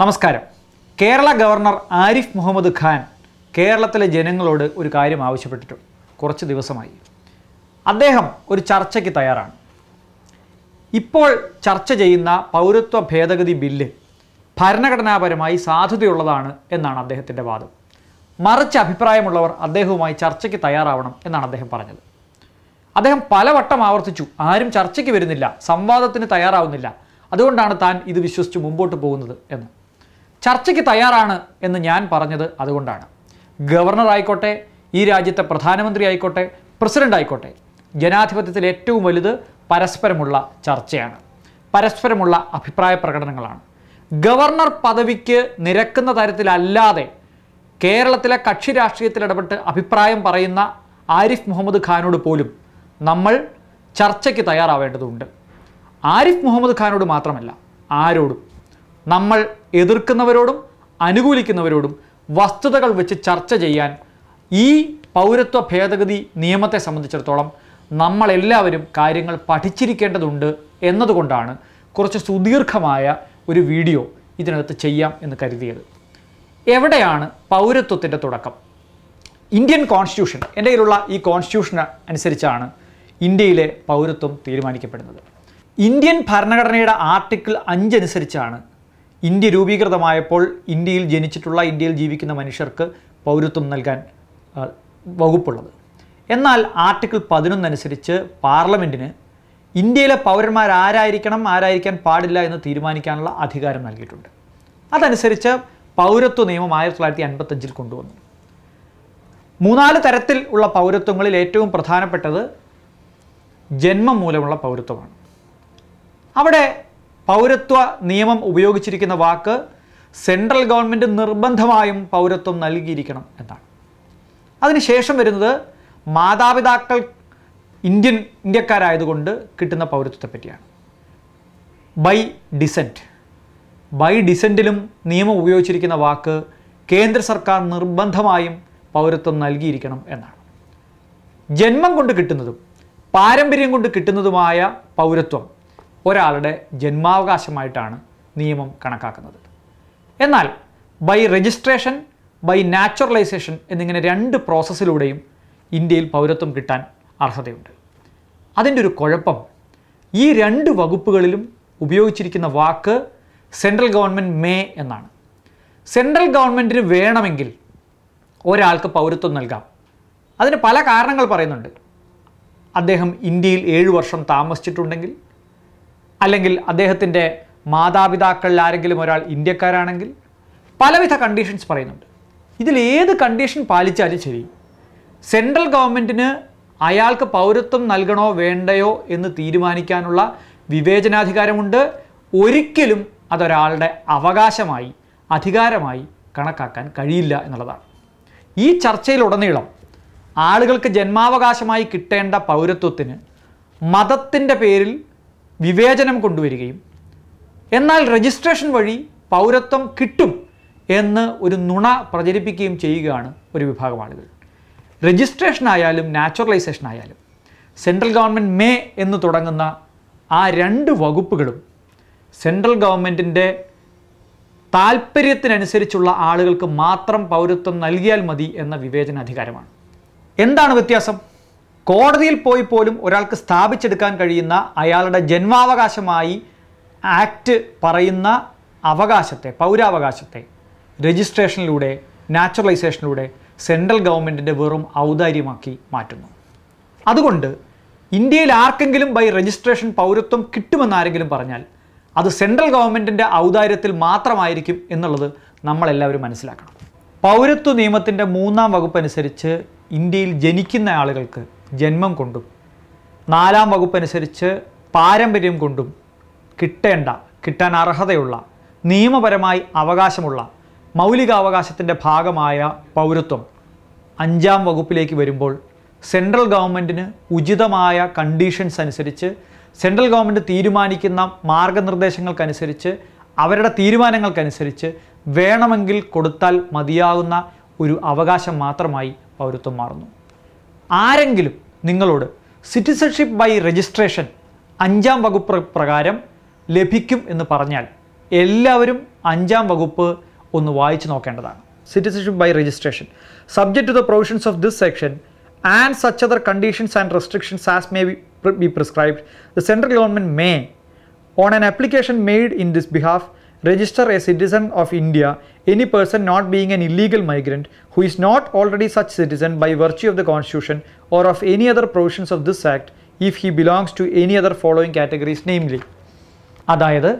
നമസ്കാരം കേരള ഗവർണർ ആരിഫ് മുഹമ്മദ് ഖാൻ കേരളത്തിലെ ജനങ്ങളോട് ഒരു കാര്യം ആവശ്യപ്പെട്ടിട്ടുണ്ട് കുറച്ച് ദിവസമായി അദ്ദേഹം ഒരു ചർച്ചയ്ക്ക് തയ്യാറാണ് ഇപ്പോൾ ചർച്ച ചെയ്യുന്ന പൗരത്വ ഭേദഗതി ബില്ല് ഭരണഘടനാപരമായി സാധുതയുള്ളതാണ് എന്നാണ് അദ്ദേഹത്തിൻ്റെ വാദം മറിച്ച് അഭിപ്രായമുള്ളവർ അദ്ദേഹവുമായി ചർച്ചയ്ക്ക് തയ്യാറാവണം എന്നാണ് അദ്ദേഹം പറഞ്ഞത് അദ്ദേഹം പലവട്ടം ആവർത്തിച്ചു ആരും ചർച്ചയ്ക്ക് വരുന്നില്ല സംവാദത്തിന് തയ്യാറാവുന്നില്ല അതുകൊണ്ടാണ് താൻ ഇത് വിശ്വസിച്ച് മുമ്പോട്ട് പോകുന്നത് എന്ന് ചർച്ചയ്ക്ക് തയ്യാറാണ് എന്ന് ഞാൻ പറഞ്ഞത് അതുകൊണ്ടാണ് ഗവർണർ ആയിക്കോട്ടെ ഈ രാജ്യത്തെ പ്രധാനമന്ത്രി ആയിക്കോട്ടെ പ്രസിഡന്റ് ആയിക്കോട്ടെ ജനാധിപത്യത്തിൽ ഏറ്റവും വലുത് പരസ്പരമുള്ള ചർച്ചയാണ് പരസ്പരമുള്ള അഭിപ്രായ പ്രകടനങ്ങളാണ് ഗവർണർ പദവിക്ക് നിരക്കുന്ന തരത്തിലല്ലാതെ കേരളത്തിലെ കക്ഷി രാഷ്ട്രീയത്തിൽ ഇടപെട്ട് അഭിപ്രായം പറയുന്ന ആരിഫ് മുഹമ്മദ് ഖാനോട് പോലും നമ്മൾ ചർച്ചയ്ക്ക് തയ്യാറാവേണ്ടതുണ്ട് ആരിഫ് മുഹമ്മദ് ഖാനോട് മാത്രമല്ല ആരോടും നമ്മൾ എതിർക്കുന്നവരോടും അനുകൂലിക്കുന്നവരോടും വസ്തുതകൾ വെച്ച് ചർച്ച ചെയ്യാൻ ഈ പൗരത്വ ഭേദഗതി നിയമത്തെ സംബന്ധിച്ചിടത്തോളം നമ്മളെല്ലാവരും കാര്യങ്ങൾ പഠിച്ചിരിക്കേണ്ടതുണ്ട് എന്നതുകൊണ്ടാണ് കുറച്ച് സുദീർഘമായ ഒരു വീഡിയോ ഇതിനകത്ത് ചെയ്യാം എന്ന് കരുതിയത് എവിടെയാണ് പൗരത്വത്തിൻ്റെ തുടക്കം ഇന്ത്യൻ കോൺസ്റ്റിറ്റ്യൂഷൻ എൻ്റെ കയ്യിലുള്ള ഈ കോൺസ്റ്റിറ്റ്യൂഷൻ അനുസരിച്ചാണ് ഇന്ത്യയിലെ പൗരത്വം തീരുമാനിക്കപ്പെടുന്നത് ഇന്ത്യൻ ഭരണഘടനയുടെ ആർട്ടിക്കിൾ അഞ്ചനുസരിച്ചാണ് ഇന്ത്യ രൂപീകൃതമായപ്പോൾ ഇന്ത്യയിൽ ജനിച്ചിട്ടുള്ള ഇന്ത്യയിൽ ജീവിക്കുന്ന മനുഷ്യർക്ക് പൗരത്വം നൽകാൻ വകുപ്പുള്ളത് എന്നാൽ ആർട്ടിക്കിൾ പതിനൊന്നനുസരിച്ച് പാർലമെൻറ്റിന് ഇന്ത്യയിലെ പൗരന്മാർ ആരായിരിക്കണം ആരായിരിക്കാൻ പാടില്ല എന്ന് തീരുമാനിക്കാനുള്ള അധികാരം നൽകിയിട്ടുണ്ട് അതനുസരിച്ച് പൗരത്വ നിയമം ആയിരത്തി തൊള്ളായിരത്തി അൻപത്തഞ്ചിൽ കൊണ്ടുവന്നു മൂന്നാല് തരത്തിൽ ഉള്ള പൗരത്വങ്ങളിൽ ഏറ്റവും പ്രധാനപ്പെട്ടത് ജന്മം മൂലമുള്ള പൗരത്വമാണ് അവിടെ പൗരത്വ നിയമം ഉപയോഗിച്ചിരിക്കുന്ന വാക്ക് സെൻട്രൽ ഗവൺമെൻറ് നിർബന്ധമായും പൗരത്വം നൽകിയിരിക്കണം എന്നാണ് അതിനുശേഷം വരുന്നത് മാതാപിതാക്കൾ ഇന്ത്യൻ ഇന്ത്യക്കാരായതുകൊണ്ട് കിട്ടുന്ന പൗരത്വത്തെ പറ്റിയാണ് ബൈ ഡിസെൻറ്റ് ബൈ ഡിസെൻറ്റിലും നിയമം ഉപയോഗിച്ചിരിക്കുന്ന വാക്ക് കേന്ദ്ര സർക്കാർ നിർബന്ധമായും പൗരത്വം നൽകിയിരിക്കണം എന്നാണ് ജന്മം കൊണ്ട് കിട്ടുന്നതും പാരമ്പര്യം കൊണ്ട് കിട്ടുന്നതുമായ പൗരത്വം ഒരാളുടെ ജന്മാവകാശമായിട്ടാണ് നിയമം കണക്കാക്കുന്നത് എന്നാൽ ബൈ രജിസ്ട്രേഷൻ ബൈ നാച്ചുറലൈസേഷൻ എന്നിങ്ങനെ രണ്ട് പ്രോസസ്സിലൂടെയും ഇന്ത്യയിൽ പൗരത്വം കിട്ടാൻ അർഹതയുണ്ട് അതിൻ്റെ ഒരു കുഴപ്പം ഈ രണ്ട് വകുപ്പുകളിലും ഉപയോഗിച്ചിരിക്കുന്ന വാക്ക് സെൻട്രൽ ഗവൺമെൻറ് മേ എന്നാണ് സെൻട്രൽ ഗവൺമെൻറ്റിന് വേണമെങ്കിൽ ഒരാൾക്ക് പൗരത്വം നൽകാം അതിന് പല കാരണങ്ങൾ പറയുന്നുണ്ട് അദ്ദേഹം ഇന്ത്യയിൽ ഏഴ് വർഷം താമസിച്ചിട്ടുണ്ടെങ്കിൽ അല്ലെങ്കിൽ അദ്ദേഹത്തിൻ്റെ മാതാപിതാക്കളിൽ ആരെങ്കിലും ഒരാൾ ഇന്ത്യക്കാരാണെങ്കിൽ പലവിധ കണ്ടീഷൻസ് പറയുന്നുണ്ട് ഇതിൽ ഏത് കണ്ടീഷൻ പാലിച്ചാലും ശരി സെൻട്രൽ ഗവൺമെൻറ്റിന് അയാൾക്ക് പൗരത്വം നൽകണോ വേണ്ടയോ എന്ന് തീരുമാനിക്കാനുള്ള വിവേചനാധികാരമുണ്ട് ഒരിക്കലും അതൊരാളുടെ അവകാശമായി അധികാരമായി കണക്കാക്കാൻ കഴിയില്ല എന്നുള്ളതാണ് ഈ ചർച്ചയിലുടനീളം ആളുകൾക്ക് ജന്മാവകാശമായി കിട്ടേണ്ട പൗരത്വത്തിന് മതത്തിൻ്റെ പേരിൽ വിവേചനം കൊണ്ടുവരികയും എന്നാൽ രജിസ്ട്രേഷൻ വഴി പൗരത്വം കിട്ടും എന്ന് ഒരു നുണ പ്രചരിപ്പിക്കുകയും ചെയ്യുകയാണ് ഒരു വിഭാഗം ആളുകൾ രജിസ്ട്രേഷൻ ആയാലും നാച്ചുറലൈസേഷൻ ആയാലും സെൻട്രൽ ഗവൺമെൻറ് മേ എന്ന് തുടങ്ങുന്ന ആ രണ്ട് വകുപ്പുകളും സെൻട്രൽ ഗവൺമെൻറ്റിൻ്റെ താല്പര്യത്തിനനുസരിച്ചുള്ള ആളുകൾക്ക് മാത്രം പൗരത്വം നൽകിയാൽ മതി എന്ന വിവേചന അധികാരമാണ് എന്താണ് വ്യത്യാസം കോടതിയിൽ പോയി പോലും ഒരാൾക്ക് സ്ഥാപിച്ചെടുക്കാൻ കഴിയുന്ന അയാളുടെ ജന്മാവകാശമായി ആക്ട് പറയുന്ന അവകാശത്തെ പൗരാവകാശത്തെ രജിസ്ട്രേഷനിലൂടെ നാച്ചുറലൈസേഷനിലൂടെ സെൻട്രൽ ഗവൺമെൻറ്റിൻ്റെ വെറും ഔദാര്യമാക്കി മാറ്റുന്നു അതുകൊണ്ട് ഇന്ത്യയിൽ ആർക്കെങ്കിലും ബൈ രജിസ്ട്രേഷൻ പൗരത്വം കിട്ടുമെന്നാരെങ്കിലും പറഞ്ഞാൽ അത് സെൻട്രൽ ഗവൺമെൻറ്റിൻ്റെ ഔദാര്യത്തിൽ മാത്രമായിരിക്കും എന്നുള്ളത് നമ്മളെല്ലാവരും മനസ്സിലാക്കണം പൗരത്വ നിയമത്തിൻ്റെ മൂന്നാം വകുപ്പ് അനുസരിച്ച് ഇന്ത്യയിൽ ജനിക്കുന്ന ആളുകൾക്ക് ജന്മം കൊണ്ടും നാലാം വകുപ്പനുസരിച്ച് പാരമ്പര്യം കൊണ്ടും കിട്ടേണ്ട കിട്ടാൻ അർഹതയുള്ള നിയമപരമായി അവകാശമുള്ള മൗലികാവകാശത്തിൻ്റെ ഭാഗമായ പൗരത്വം അഞ്ചാം വകുപ്പിലേക്ക് വരുമ്പോൾ സെൻട്രൽ ഗവൺമെൻറ്റിന് ഉചിതമായ കണ്ടീഷൻസ് അനുസരിച്ച് സെൻട്രൽ ഗവൺമെൻറ് തീരുമാനിക്കുന്ന മാർഗനിർദ്ദേശങ്ങൾക്കനുസരിച്ച് അവരുടെ തീരുമാനങ്ങൾക്കനുസരിച്ച് വേണമെങ്കിൽ കൊടുത്താൽ മതിയാകുന്ന ഒരു അവകാശം മാത്രമായി പൗരത്വം മാറുന്നു ആരെങ്കിലും നിങ്ങളോട് സിറ്റിസൺഷിപ്പ് ബൈ രജിസ്ട്രേഷൻ അഞ്ചാം വകുപ്പ് പ്രകാരം ലഭിക്കും എന്ന് പറഞ്ഞാൽ എല്ലാവരും അഞ്ചാം വകുപ്പ് ഒന്ന് വായിച്ചു നോക്കേണ്ടതാണ് citizenship by registration subject to the provisions of this section and such other conditions and restrictions as may be prescribed the central government may on an application made in this behalf register a citizen of India any person not being an illegal migrant who is not already such citizen by virtue of the constitution or of any other provisions of this act if he belongs to any other following categories namely അതായത്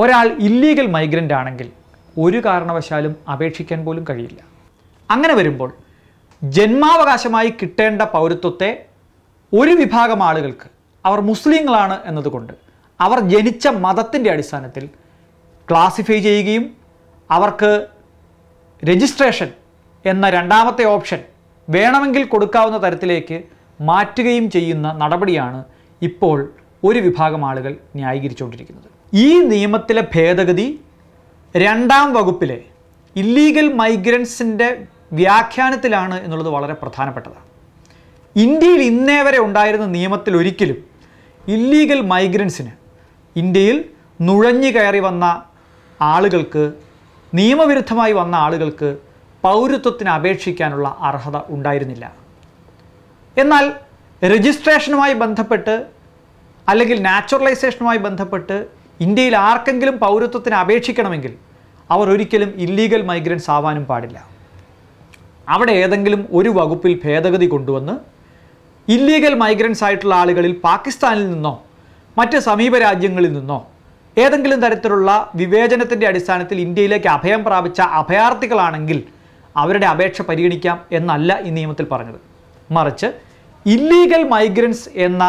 ഒരാൾ illegal migrant ആണെങ്കിൽ ഒരു കാരണവശാലും അപേക്ഷിക്കാൻ പോലും കഴിയില്ല അങ്ങനെ വരുമ്പോൾ ജന്മാവകാശമായി കിട്ടേണ്ട പൗരത്വത്തെ ഒരു വിഭാഗം ആളുകൾക്ക് അവർ മുസ്ലിങ്ങളാണ് എന്നതുകൊണ്ട് അവർ ജനിച്ച മതത്തിൻ്റെ അടിസ്ഥാനത്തിൽ ക്ലാസിഫൈ ചെയ്യുകയും അവർക്ക് രജിസ്ട്രേഷൻ എന്ന രണ്ടാമത്തെ ഓപ്ഷൻ വേണമെങ്കിൽ കൊടുക്കാവുന്ന തരത്തിലേക്ക് മാറ്റുകയും ചെയ്യുന്ന നടപടിയാണ് ഇപ്പോൾ ഒരു വിഭാഗം ആളുകൾ ന്യായീകരിച്ചുകൊണ്ടിരിക്കുന്നത് ഈ നിയമത്തിലെ ഭേദഗതി രണ്ടാം വകുപ്പിലെ ഇല്ലീഗൽ മൈഗ്രൻസിൻ്റെ വ്യാഖ്യാനത്തിലാണ് എന്നുള്ളത് വളരെ പ്രധാനപ്പെട്ടതാണ് ഇന്ത്യയിൽ ഇന്നേ വരെ ഉണ്ടായിരുന്ന നിയമത്തിൽ ഒരിക്കലും ഇല്ലീഗൽ മൈഗ്രൻസിന് ഇന്ത്യയിൽ നുഴഞ്ഞു കയറി വന്ന ആളുകൾക്ക് നിയമവിരുദ്ധമായി വന്ന ആളുകൾക്ക് പൗരത്വത്തിന് അപേക്ഷിക്കാനുള്ള അർഹത ഉണ്ടായിരുന്നില്ല എന്നാൽ രജിസ്ട്രേഷനുമായി ബന്ധപ്പെട്ട് അല്ലെങ്കിൽ നാച്ചുറലൈസേഷനുമായി ബന്ധപ്പെട്ട് ഇന്ത്യയിൽ ആർക്കെങ്കിലും പൗരത്വത്തിന് അപേക്ഷിക്കണമെങ്കിൽ അവർ ഒരിക്കലും ഇല്ലീഗൽ മൈഗ്രൻസ് ആവാനും പാടില്ല അവിടെ ഏതെങ്കിലും ഒരു വകുപ്പിൽ ഭേദഗതി കൊണ്ടുവന്ന് ഇല്ലീഗൽ മൈഗ്രൻസ് ആയിട്ടുള്ള ആളുകളിൽ പാകിസ്ഥാനിൽ നിന്നോ മറ്റ് സമീപ രാജ്യങ്ങളിൽ നിന്നോ ഏതെങ്കിലും തരത്തിലുള്ള വിവേചനത്തിൻ്റെ അടിസ്ഥാനത്തിൽ ഇന്ത്യയിലേക്ക് അഭയം പ്രാപിച്ച അഭയാർത്ഥികളാണെങ്കിൽ അവരുടെ അപേക്ഷ പരിഗണിക്കാം എന്നല്ല ഈ നിയമത്തിൽ പറഞ്ഞത് മറിച്ച് ഇല്ലീഗൽ മൈഗ്രൻസ് എന്ന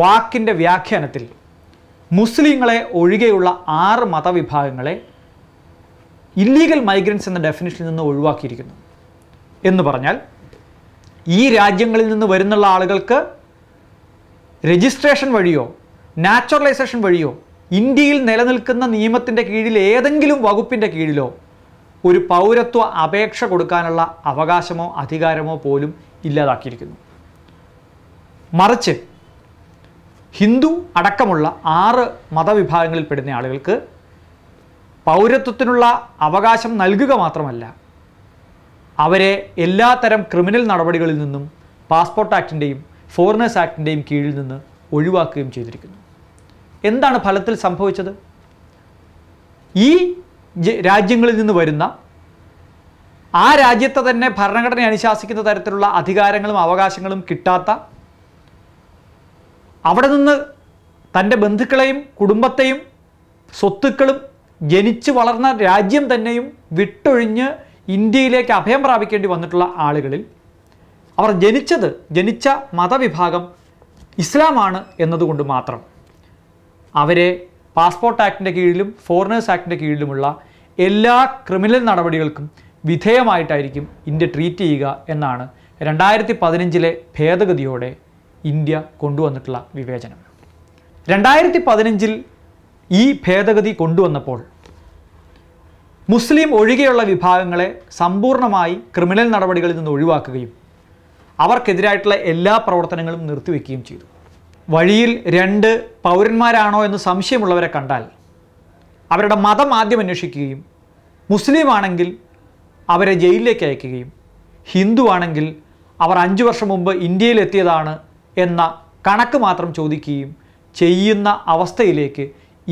വാക്കിൻ്റെ വ്യാഖ്യാനത്തിൽ മുസ്ലിങ്ങളെ ഒഴികെയുള്ള ആറ് മതവിഭാഗങ്ങളെ ഇല്ലീഗൽ മൈഗ്രൻസ് എന്ന ഡെഫിനിഷനിൽ നിന്ന് ഒഴിവാക്കിയിരിക്കുന്നു എന്ന് പറഞ്ഞാൽ ഈ രാജ്യങ്ങളിൽ നിന്ന് വരുന്നുള്ള ആളുകൾക്ക് രജിസ്ട്രേഷൻ വഴിയോ നാച്ചുറലൈസേഷൻ വഴിയോ ഇന്ത്യയിൽ നിലനിൽക്കുന്ന നിയമത്തിൻ്റെ കീഴിൽ ഏതെങ്കിലും വകുപ്പിൻ്റെ കീഴിലോ ഒരു പൗരത്വ അപേക്ഷ കൊടുക്കാനുള്ള അവകാശമോ അധികാരമോ പോലും ഇല്ലാതാക്കിയിരിക്കുന്നു മറിച്ച് ഹിന്ദു അടക്കമുള്ള ആറ് മതവിഭാഗങ്ങളിൽപ്പെടുന്ന ആളുകൾക്ക് പൗരത്വത്തിനുള്ള അവകാശം നൽകുക മാത്രമല്ല അവരെ എല്ലാത്തരം ക്രിമിനൽ നടപടികളിൽ നിന്നും പാസ്പോർട്ട് ആക്ടിൻ്റെയും ഫോറിനേഴ്സ് ആക്ടിൻ്റെയും കീഴിൽ നിന്ന് ഒഴിവാക്കുകയും ചെയ്തിരിക്കുന്നു എന്താണ് ഫലത്തിൽ സംഭവിച്ചത് ഈ രാജ്യങ്ങളിൽ നിന്ന് വരുന്ന ആ രാജ്യത്തെ തന്നെ ഭരണഘടന അനുശാസിക്കുന്ന തരത്തിലുള്ള അധികാരങ്ങളും അവകാശങ്ങളും കിട്ടാത്ത അവിടെ നിന്ന് തൻ്റെ ബന്ധുക്കളെയും കുടുംബത്തെയും സ്വത്തുക്കളും ജനിച്ചു വളർന്ന രാജ്യം തന്നെയും വിട്ടൊഴിഞ്ഞ് ഇന്ത്യയിലേക്ക് അഭയം പ്രാപിക്കേണ്ടി വന്നിട്ടുള്ള ആളുകളിൽ അവർ ജനിച്ചത് ജനിച്ച മതവിഭാഗം ഇസ്ലാമാണ് എന്നതുകൊണ്ട് മാത്രം അവരെ പാസ്പോർട്ട് ആക്ടിൻ്റെ കീഴിലും ഫോറിനേഴ്സ് ആക്ടിൻ്റെ കീഴിലുമുള്ള എല്ലാ ക്രിമിനൽ നടപടികൾക്കും വിധേയമായിട്ടായിരിക്കും ഇന്ത്യ ട്രീറ്റ് ചെയ്യുക എന്നാണ് രണ്ടായിരത്തി പതിനഞ്ചിലെ ഭേദഗതിയോടെ ഇന്ത്യ കൊണ്ടുവന്നിട്ടുള്ള വിവേചനം രണ്ടായിരത്തി പതിനഞ്ചിൽ ഈ ഭേദഗതി കൊണ്ടുവന്നപ്പോൾ മുസ്ലിം ഒഴികെയുള്ള വിഭാഗങ്ങളെ സമ്പൂർണ്ണമായി ക്രിമിനൽ നടപടികളിൽ നിന്ന് ഒഴിവാക്കുകയും അവർക്കെതിരായിട്ടുള്ള എല്ലാ പ്രവർത്തനങ്ങളും നിർത്തിവെക്കുകയും ചെയ്തു വഴിയിൽ രണ്ട് പൗരന്മാരാണോ എന്ന് സംശയമുള്ളവരെ കണ്ടാൽ അവരുടെ മതം ആദ്യം അന്വേഷിക്കുകയും മുസ്ലിം ആണെങ്കിൽ അവരെ ജയിലിലേക്ക് അയക്കുകയും ഹിന്ദു ആണെങ്കിൽ അവർ അഞ്ച് വർഷം മുമ്പ് ഇന്ത്യയിലെത്തിയതാണ് എന്ന കണക്ക് മാത്രം ചോദിക്കുകയും ചെയ്യുന്ന അവസ്ഥയിലേക്ക്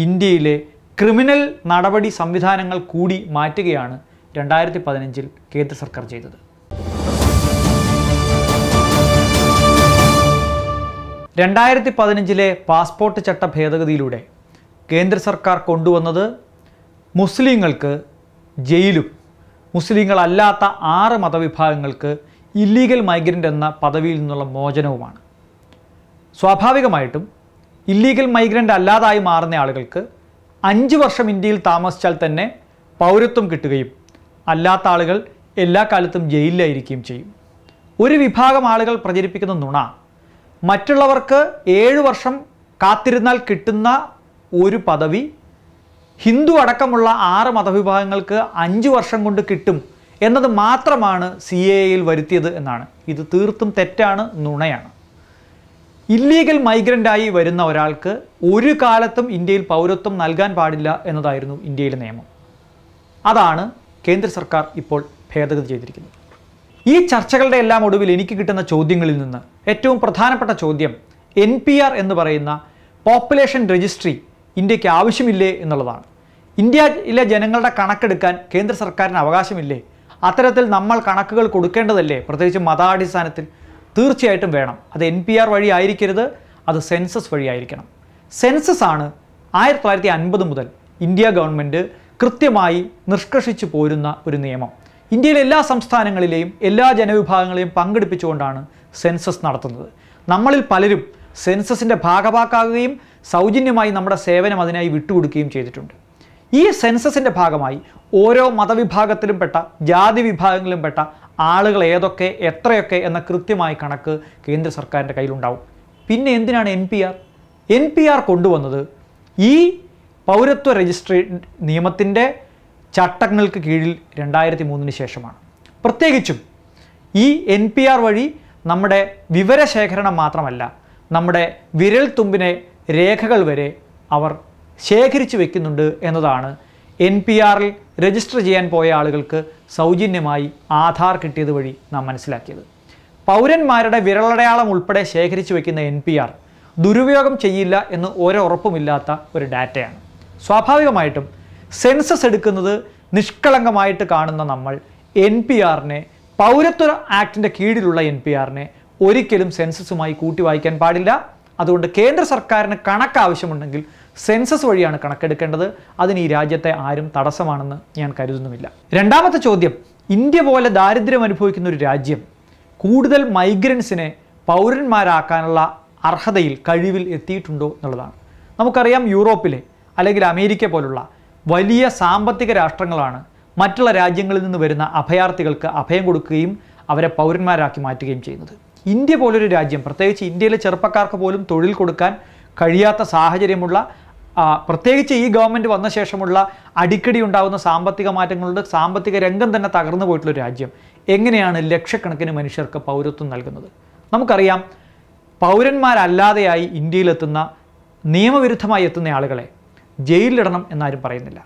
ഇന്ത്യയിലെ ക്രിമിനൽ നടപടി സംവിധാനങ്ങൾ കൂടി മാറ്റുകയാണ് രണ്ടായിരത്തി പതിനഞ്ചിൽ കേന്ദ്ര സർക്കാർ ചെയ്തത് രണ്ടായിരത്തി പതിനഞ്ചിലെ പാസ്പോർട്ട് ചട്ട ഭേദഗതിയിലൂടെ കേന്ദ്ര സർക്കാർ കൊണ്ടുവന്നത് മുസ്ലിങ്ങൾക്ക് ജയിലും മുസ്ലിങ്ങളല്ലാത്ത ആറ് മതവിഭാഗങ്ങൾക്ക് ഇല്ലീഗൽ മൈഗ്രൻ്റ് എന്ന പദവിയിൽ നിന്നുള്ള മോചനവുമാണ് സ്വാഭാവികമായിട്ടും ഇല്ലീഗൽ മൈഗ്രൻ്റ് അല്ലാതായി മാറുന്ന ആളുകൾക്ക് അഞ്ച് വർഷം ഇന്ത്യയിൽ താമസിച്ചാൽ തന്നെ പൗരത്വം കിട്ടുകയും അല്ലാത്ത ആളുകൾ എല്ലാ കാലത്തും ജയിലിലായിരിക്കുകയും ചെയ്യും ഒരു വിഭാഗം ആളുകൾ പ്രചരിപ്പിക്കുന്ന നുണ മറ്റുള്ളവർക്ക് ഏഴു വർഷം കാത്തിരുന്നാൽ കിട്ടുന്ന ഒരു പദവി ഹിന്ദു അടക്കമുള്ള ആറ് മതവിഭാഗങ്ങൾക്ക് അഞ്ച് വർഷം കൊണ്ട് കിട്ടും എന്നത് മാത്രമാണ് സി എ എയിൽ വരുത്തിയത് എന്നാണ് ഇത് തീർത്തും തെറ്റാണ് നുണയാണ് ഇല്ലീഗൽ മൈഗ്രൻ്റായി വരുന്ന ഒരാൾക്ക് ഒരു കാലത്തും ഇന്ത്യയിൽ പൗരത്വം നൽകാൻ പാടില്ല എന്നതായിരുന്നു ഇന്ത്യയിലെ നിയമം അതാണ് കേന്ദ്ര സർക്കാർ ഇപ്പോൾ ഭേദഗതി ചെയ്തിരിക്കുന്നത് ഈ ചർച്ചകളുടെ എല്ലാം ഒടുവിൽ എനിക്ക് കിട്ടുന്ന ചോദ്യങ്ങളിൽ നിന്ന് ഏറ്റവും പ്രധാനപ്പെട്ട ചോദ്യം എൻ പി ആർ എന്ന് പറയുന്ന പോപ്പുലേഷൻ രജിസ്ട്രി ഇന്ത്യക്ക് ആവശ്യമില്ലേ എന്നുള്ളതാണ് ഇന്ത്യയിലെ ജനങ്ങളുടെ കണക്കെടുക്കാൻ കേന്ദ്ര സർക്കാരിന് അവകാശമില്ലേ അത്തരത്തിൽ നമ്മൾ കണക്കുകൾ കൊടുക്കേണ്ടതല്ലേ പ്രത്യേകിച്ച് മതാടിസ്ഥാനത്തിൽ തീർച്ചയായിട്ടും വേണം അത് എൻ പി ആർ വഴി ആയിരിക്കരുത് അത് സെൻസസ് വഴി ആയിരിക്കണം സെൻസസ് ആണ് ആയിരത്തി തൊള്ളായിരത്തി അൻപത് മുതൽ ഇന്ത്യ ഗവൺമെൻറ് കൃത്യമായി നിഷ്കർഷിച്ചു പോരുന്ന ഒരു നിയമം ഇന്ത്യയിലെ എല്ലാ സംസ്ഥാനങ്ങളിലെയും എല്ലാ ജനവിഭാഗങ്ങളെയും പങ്കെടുപ്പിച്ചുകൊണ്ടാണ് സെൻസസ് നടത്തുന്നത് നമ്മളിൽ പലരും സെൻസസിൻ്റെ ഭാഗമാക്കാകുകയും സൗജന്യമായി നമ്മുടെ സേവനം അതിനായി വിട്ടുകൊടുക്കുകയും ചെയ്തിട്ടുണ്ട് ഈ സെൻസസിൻ്റെ ഭാഗമായി ഓരോ മതവിഭാഗത്തിലും പെട്ട ജാതി വിഭാഗങ്ങളിലും പെട്ട ആളുകൾ ഏതൊക്കെ എത്രയൊക്കെ എന്ന കൃത്യമായ കണക്ക് കേന്ദ്ര സർക്കാരിൻ്റെ കയ്യിലുണ്ടാവും പിന്നെ എന്തിനാണ് N P R N P R കൊണ്ടുവന്നത് ഈ പൗരത്വ രജിസ്ട്രേ നിയമത്തിൻ്റെ ചട്ടങ്ങൾക്ക് കീഴിൽ രണ്ടായിരത്തി മൂന്നിന് ശേഷമാണ് പ്രത്യേകിച്ചും ഈ എൻ പി ആർ വഴി നമ്മുടെ വിവരശേഖരണം മാത്രമല്ല നമ്മുടെ വിരൽ തുമ്പിനെ രേഖകൾ വരെ അവർ ശേഖരിച്ചു വെക്കുന്നുണ്ട് എന്നതാണ് എൻ പി ആറിൽ രജിസ്റ്റർ ചെയ്യാൻ പോയ ആളുകൾക്ക് സൗജന്യമായി ആധാർ കിട്ടിയത് വഴി നാം മനസ്സിലാക്കിയത് പൗരന്മാരുടെ വിരളടയാളം ഉൾപ്പെടെ ശേഖരിച്ചു വെക്കുന്ന എൻ പി ആർ ദുരുപയോഗം ചെയ്യില്ല എന്ന് ഒരേ ഉറപ്പുമില്ലാത്ത ഒരു ഡാറ്റയാണ് സ്വാഭാവികമായിട്ടും സെൻസസ് എടുക്കുന്നത് നിഷ്കളങ്കമായിട്ട് കാണുന്ന നമ്മൾ എൻ പി ആറിനെ പൗരത്വ ആക്ടിൻ്റെ കീഴിലുള്ള എൻ പി ആറിനെ ഒരിക്കലും സെൻസസുമായി കൂട്ടി വായിക്കാൻ പാടില്ല അതുകൊണ്ട് കേന്ദ്ര സർക്കാരിന് കണക്ക് ആവശ്യമുണ്ടെങ്കിൽ സെൻസസ് വഴിയാണ് കണക്കെടുക്കേണ്ടത് അതിന് ഈ രാജ്യത്തെ ആരും തടസ്സമാണെന്ന് ഞാൻ കരുതുന്നുമില്ല രണ്ടാമത്തെ ചോദ്യം ഇന്ത്യ പോലെ ദാരിദ്ര്യം അനുഭവിക്കുന്ന ഒരു രാജ്യം കൂടുതൽ മൈഗ്രൻസിനെ പൗരന്മാരാക്കാനുള്ള അർഹതയിൽ കഴിവിൽ എത്തിയിട്ടുണ്ടോ എന്നുള്ളതാണ് നമുക്കറിയാം യൂറോപ്പിലെ അല്ലെങ്കിൽ അമേരിക്ക പോലുള്ള വലിയ സാമ്പത്തിക രാഷ്ട്രങ്ങളാണ് മറ്റുള്ള രാജ്യങ്ങളിൽ നിന്ന് വരുന്ന അഭയാർത്ഥികൾക്ക് അഭയം കൊടുക്കുകയും അവരെ പൗരന്മാരാക്കി മാറ്റുകയും ചെയ്യുന്നത് ഇന്ത്യ പോലൊരു രാജ്യം പ്രത്യേകിച്ച് ഇന്ത്യയിലെ ചെറുപ്പക്കാർക്ക് പോലും തൊഴിൽ കൊടുക്കാൻ കഴിയാത്ത സാഹചര്യമുള്ള പ്രത്യേകിച്ച് ഈ ഗവൺമെൻറ് വന്ന ശേഷമുള്ള അടിക്കടി ഉണ്ടാകുന്ന സാമ്പത്തിക മാറ്റങ്ങളുടെ സാമ്പത്തിക രംഗം തന്നെ തകർന്നു പോയിട്ടുള്ള രാജ്യം എങ്ങനെയാണ് ലക്ഷക്കണക്കിന് മനുഷ്യർക്ക് പൗരത്വം നൽകുന്നത് നമുക്കറിയാം പൗരന്മാരല്ലാതെയായി ഇന്ത്യയിലെത്തുന്ന നിയമവിരുദ്ധമായി എത്തുന്ന ആളുകളെ ജയിലിലിടണം എന്നാരും പറയുന്നില്ല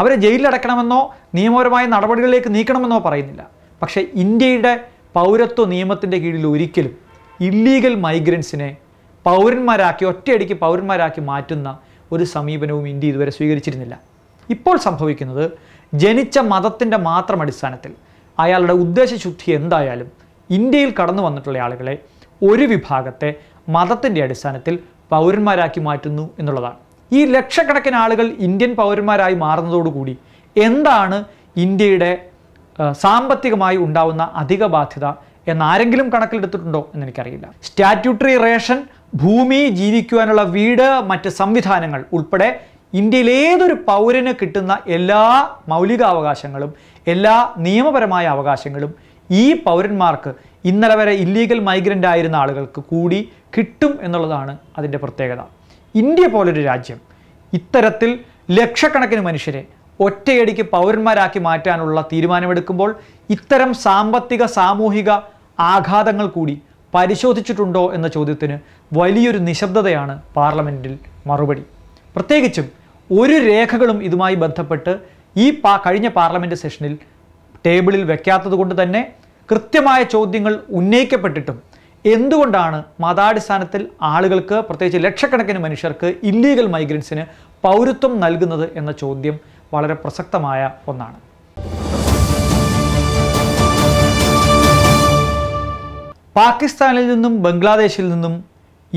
അവരെ ജയിലിലടക്കണമെന്നോ നിയമപരമായ നടപടികളിലേക്ക് നീക്കണമെന്നോ പറയുന്നില്ല പക്ഷേ ഇന്ത്യയുടെ പൗരത്വ നിയമത്തിൻ്റെ കീഴിൽ ഒരിക്കലും ഇല്ലീഗൽ മൈഗ്രൻസിനെ പൗരന്മാരാക്കി ഒറ്റയടിക്ക് പൗരന്മാരാക്കി മാറ്റുന്ന ഒരു സമീപനവും ഇന്ത്യ ഇതുവരെ സ്വീകരിച്ചിരുന്നില്ല ഇപ്പോൾ സംഭവിക്കുന്നത് ജനിച്ച മതത്തിൻ്റെ മാത്രം അടിസ്ഥാനത്തിൽ അയാളുടെ ഉദ്ദേശശുദ്ധി എന്തായാലും ഇന്ത്യയിൽ കടന്നു വന്നിട്ടുള്ള ആളുകളെ ഒരു വിഭാഗത്തെ മതത്തിൻ്റെ അടിസ്ഥാനത്തിൽ പൗരന്മാരാക്കി മാറ്റുന്നു എന്നുള്ളതാണ് ഈ ലക്ഷക്കണക്കിന് ആളുകൾ ഇന്ത്യൻ പൗരന്മാരായി മാറുന്നതോടുകൂടി എന്താണ് ഇന്ത്യയുടെ സാമ്പത്തികമായി ഉണ്ടാവുന്ന അധിക ബാധ്യത എന്നാരെങ്കിലും കണക്കിലെടുത്തിട്ടുണ്ടോ എന്ന് എനിക്കറിയില്ല സ്റ്റാറ്റ്യൂട്ടറി റേഷൻ ഭൂമി ജീവിക്കുവാനുള്ള വീട് മറ്റ് സംവിധാനങ്ങൾ ഉൾപ്പെടെ ഇന്ത്യയിലെ പൗരന് കിട്ടുന്ന എല്ലാ മൗലികാവകാശങ്ങളും എല്ലാ നിയമപരമായ അവകാശങ്ങളും ഈ പൗരന്മാർക്ക് ഇന്നലെ വരെ ഇല്ലീഗൽ മൈഗ്രൻ്റ് ആയിരുന്ന ആളുകൾക്ക് കൂടി കിട്ടും എന്നുള്ളതാണ് അതിൻ്റെ പ്രത്യേകത ഇന്ത്യ പോലൊരു രാജ്യം ഇത്തരത്തിൽ ലക്ഷക്കണക്കിന് മനുഷ്യരെ ഒറ്റയടിക്ക് പൗരന്മാരാക്കി മാറ്റാനുള്ള തീരുമാനമെടുക്കുമ്പോൾ ഇത്തരം സാമ്പത്തിക സാമൂഹിക ആഘാതങ്ങൾ കൂടി പരിശോധിച്ചിട്ടുണ്ടോ എന്ന ചോദ്യത്തിന് വലിയൊരു നിശബ്ദതയാണ് പാർലമെൻറ്റിൽ മറുപടി പ്രത്യേകിച്ചും ഒരു രേഖകളും ഇതുമായി ബന്ധപ്പെട്ട് ഈ പാ കഴിഞ്ഞ പാർലമെൻറ്റ് സെഷനിൽ ടേബിളിൽ വെക്കാത്തത് കൊണ്ട് തന്നെ കൃത്യമായ ചോദ്യങ്ങൾ ഉന്നയിക്കപ്പെട്ടിട്ടും എന്തുകൊണ്ടാണ് മതാടിസ്ഥാനത്തിൽ ആളുകൾക്ക് പ്രത്യേകിച്ച് ലക്ഷക്കണക്കിന് മനുഷ്യർക്ക് ഇല്ലീഗൽ മൈഗ്രൻസിന് പൗരത്വം നൽകുന്നത് എന്ന ചോദ്യം വളരെ പ്രസക്തമായ ഒന്നാണ് പാകിസ്ഥാനിൽ നിന്നും ബംഗ്ലാദേശിൽ നിന്നും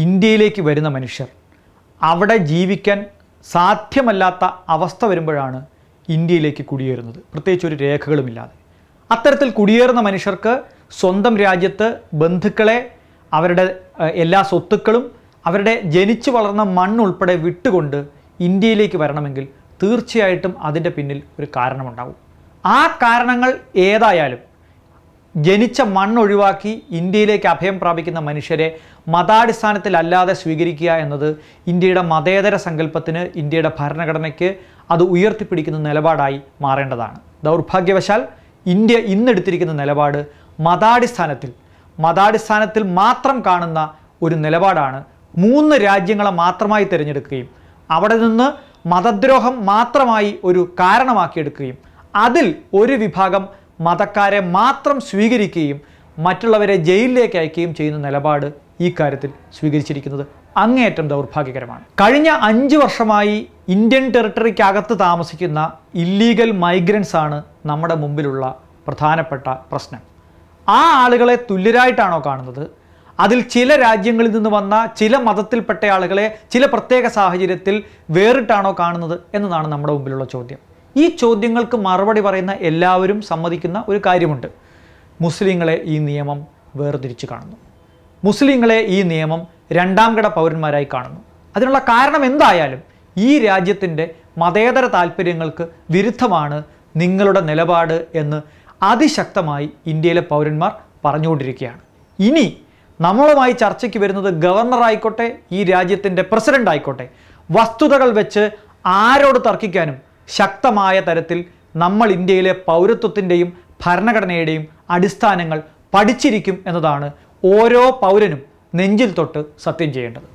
ഇന്ത്യയിലേക്ക് വരുന്ന മനുഷ്യർ അവിടെ ജീവിക്കാൻ സാധ്യമല്ലാത്ത അവസ്ഥ വരുമ്പോഴാണ് ഇന്ത്യയിലേക്ക് കുടിയേറുന്നത് പ്രത്യേകിച്ച് ഒരു രേഖകളുമില്ലാതെ അത്തരത്തിൽ കുടിയേറുന്ന മനുഷ്യർക്ക് സ്വന്തം രാജ്യത്ത് ബന്ധുക്കളെ അവരുടെ എല്ലാ സ്വത്തുക്കളും അവരുടെ ജനിച്ചു വളർന്ന മണ്ണുൾപ്പെടെ വിട്ടുകൊണ്ട് ഇന്ത്യയിലേക്ക് വരണമെങ്കിൽ തീർച്ചയായിട്ടും അതിൻ്റെ പിന്നിൽ ഒരു കാരണമുണ്ടാവും ആ കാരണങ്ങൾ ഏതായാലും ജനിച്ച മണ്ണൊഴിവാക്കി ഇന്ത്യയിലേക്ക് അഭയം പ്രാപിക്കുന്ന മനുഷ്യരെ മതാടിസ്ഥാനത്തിലല്ലാതെ സ്വീകരിക്കുക എന്നത് ഇന്ത്യയുടെ മതേതര സങ്കല്പത്തിന് ഇന്ത്യയുടെ ഭരണഘടനയ്ക്ക് അത് ഉയർത്തിപ്പിടിക്കുന്ന നിലപാടായി മാറേണ്ടതാണ് ദൗർഭാഗ്യവശാൽ ഇന്ത്യ ഇന്നെടുത്തിരിക്കുന്ന നിലപാട് മതാടിസ്ഥാനത്തിൽ മതാടിസ്ഥാനത്തിൽ മാത്രം കാണുന്ന ഒരു നിലപാടാണ് മൂന്ന് രാജ്യങ്ങളെ മാത്രമായി തിരഞ്ഞെടുക്കുകയും അവിടെ നിന്ന് മതദ്രോഹം മാത്രമായി ഒരു കാരണമാക്കിയെടുക്കുകയും അതിൽ ഒരു വിഭാഗം മതക്കാരെ മാത്രം സ്വീകരിക്കുകയും മറ്റുള്ളവരെ ജയിലിലേക്ക് അയക്കുകയും ചെയ്യുന്ന നിലപാട് ഈ കാര്യത്തിൽ സ്വീകരിച്ചിരിക്കുന്നത് അങ്ങേയറ്റം ദൗർഭാഗ്യകരമാണ് കഴിഞ്ഞ അഞ്ച് വർഷമായി ഇന്ത്യൻ ടെറിട്ടറിക്കകത്ത് താമസിക്കുന്ന ഇല്ലീഗൽ മൈഗ്രൻസ് ആണ് നമ്മുടെ മുമ്പിലുള്ള പ്രധാനപ്പെട്ട പ്രശ്നം ആ ആളുകളെ തുല്യരായിട്ടാണോ കാണുന്നത് അതിൽ ചില രാജ്യങ്ങളിൽ നിന്ന് വന്ന ചില മതത്തിൽപ്പെട്ട ആളുകളെ ചില പ്രത്യേക സാഹചര്യത്തിൽ വേറിട്ടാണോ കാണുന്നത് എന്നതാണ് നമ്മുടെ മുമ്പിലുള്ള ചോദ്യം ഈ ചോദ്യങ്ങൾക്ക് മറുപടി പറയുന്ന എല്ലാവരും സമ്മതിക്കുന്ന ഒരു കാര്യമുണ്ട് മുസ്ലിങ്ങളെ ഈ നിയമം വേർതിരിച്ച് കാണുന്നു മുസ്ലിങ്ങളെ ഈ നിയമം രണ്ടാം ഘട പൗരന്മാരായി കാണുന്നു അതിനുള്ള കാരണം എന്തായാലും ഈ രാജ്യത്തിൻ്റെ മതേതര താല്പര്യങ്ങൾക്ക് വിരുദ്ധമാണ് നിങ്ങളുടെ നിലപാട് എന്ന് അതിശക്തമായി ഇന്ത്യയിലെ പൗരന്മാർ പറഞ്ഞുകൊണ്ടിരിക്കുകയാണ് ഇനി നമ്മളുമായി ചർച്ചയ്ക്ക് വരുന്നത് ആയിക്കോട്ടെ ഈ രാജ്യത്തിൻ്റെ പ്രസിഡൻ്റ് ആയിക്കോട്ടെ വസ്തുതകൾ വെച്ച് ആരോട് തർക്കിക്കാനും ശക്തമായ തരത്തിൽ നമ്മൾ ഇന്ത്യയിലെ പൗരത്വത്തിൻ്റെയും ഭരണഘടനയുടെയും അടിസ്ഥാനങ്ങൾ പഠിച്ചിരിക്കും എന്നതാണ് ഓരോ പൗരനും നെഞ്ചിൽ തൊട്ട് സത്യം ചെയ്യേണ്ടത്